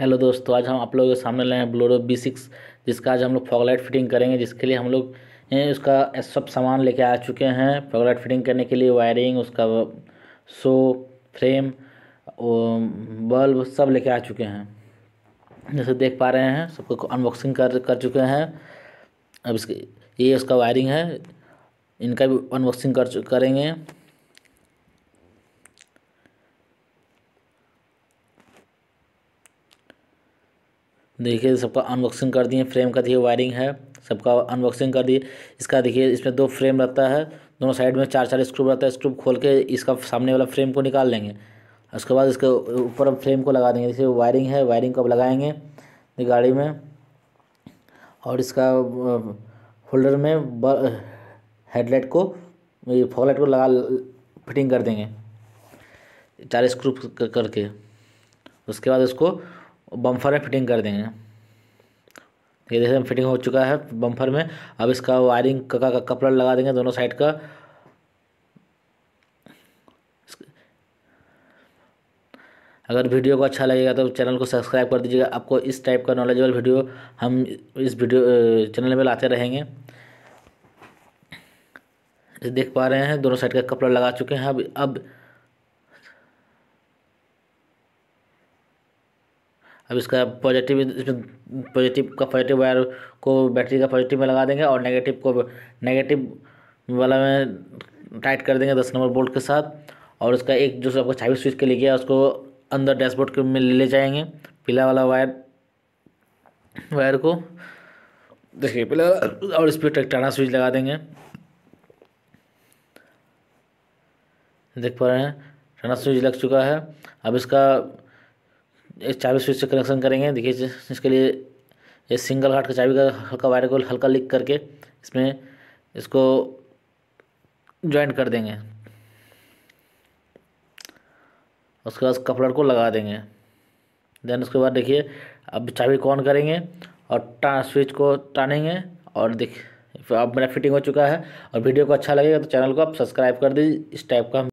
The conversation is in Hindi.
हेलो दोस्तों आज हम आप लोगों के सामने लाए हैं ब्लोरो बी सिक्स जिसका आज हम लोग फॉगलाइट फिटिंग करेंगे जिसके लिए हम लोग उसका सब सामान लेके आ चुके हैं फॉगलाइट फिटिंग करने के लिए वायरिंग उसका शो फ्रेम बल्ब सब लेके आ चुके हैं जैसे देख पा रहे हैं सबको अनबॉक्सिंग कर कर चुके हैं अब इसके ये उसका वायरिंग है इनका भी अनबॉक्सिंग कर करेंगे देखिए सबका अनबॉक्सिंग कर दिए फ्रेम का देखिए वायरिंग है सबका अनबॉक्सिंग कर दिए इसका देखिए इसमें दो फ्रेम रहता है दोनों साइड में चार चार स्क्रू रहता है स्क्रू खोल के इसका सामने वाला फ्रेम को निकाल लेंगे उसके बाद इसके ऊपर फ्रेम को लगा देंगे जैसे वायरिंग है वायरिंग को अब लगाएंगे गाड़ी में और इसका होल्डर में हेडलाइट को फॉगलाइट को लगा फिटिंग कर देंगे चार स्क्रू करके उसके बाद उसको बम्फर में फिटिंग कर देंगे ये जैसे फिटिंग हो चुका है बम्फर में अब इसका वायरिंग का, का कपड़ा लगा देंगे दोनों साइड का अगर वीडियो को अच्छा लगेगा तो चैनल को सब्सक्राइब कर दीजिएगा आपको इस टाइप का नॉलेजेबल वीडियो हम इस वीडियो चैनल में लाते रहेंगे देख पा रहे हैं दोनों साइड का कपड़ा लगा चुके हैं अब अब अब इसका पॉजिटिव इसमें पॉजिटिव का पॉजिटिव वायर को बैटरी का पॉजिटिव में लगा देंगे और नेगेटिव को नेगेटिव वाला में टाइट कर देंगे दस नंबर बोल्ट के साथ और उसका एक जो आपको छाबी स्विच के लिए गया उसको अंदर डैशबोर्ड के में ले जाएंगे पीला वाला वायर वायर को देखिए पीला और इस पर टाना स्विच लगा देंगे देख पा रहे हैं टना स्विच लग चुका है अब इसका एक चाबी स्विच से कनेक्शन करेंगे देखिए इसके लिए ये सिंगल हार्ट का चाबी का हल्का वायर को हल्का लिक करके इसमें इसको ज्वाइंट कर देंगे उसके बाद कपलर को लगा देंगे देन उसके बाद देखिए अब चाबी को ऑन करेंगे और टा स्विच को टानेंगे और देखिए अब मेरा फिटिंग हो चुका है और वीडियो को अच्छा लगेगा तो चैनल को आप सब्सक्राइब कर दीजिए इस टाइप का